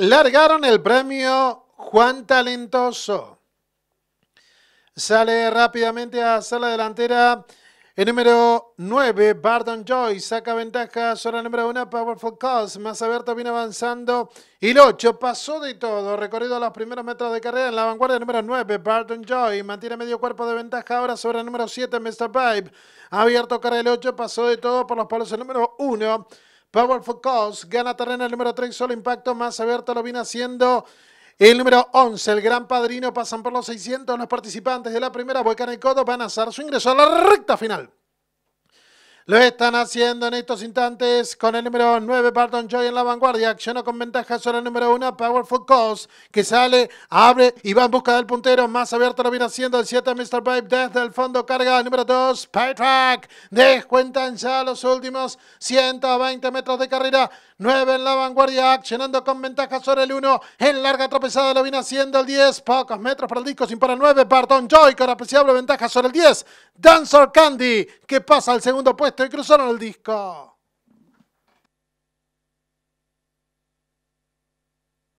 Largaron el premio Juan Talentoso. Sale rápidamente a la delantera. El número 9, Barton Joy, saca ventaja sobre el número 1, Powerful Cause. Más abierto viene avanzando. Y el 8 pasó de todo, recorrido los primeros metros de carrera en la vanguardia. El número 9, Barton Joy, mantiene medio cuerpo de ventaja ahora sobre el número 7, Mr. Vibe. Abierto cara el 8, pasó de todo por los palos el número 1. Powerful Cause gana terreno el número 3, solo impacto más abierto lo viene haciendo. El número 11, el Gran Padrino, pasan por los 600 los participantes de la primera, vuelcan el codo, van a hacer su ingreso a la recta final. Lo están haciendo en estos instantes con el número 9, Barton Joy en la vanguardia. Acciona con ventaja sobre el número 1, Powerful Cause, que sale, abre y va en busca del puntero. Más abierto lo viene haciendo el 7, Mr. Pipe. Desde el fondo carga el número 2, Track. Descuentan ya los últimos 120 metros de carrera. 9 en la vanguardia, accionando con ventaja sobre el 1. En larga tropezada lo viene haciendo el 10. Pocos metros para el disco, sin para 9. Barton Joy con apreciable ventaja sobre el 10. Dancer Candy, que pasa al segundo puesto te cruzaron el disco.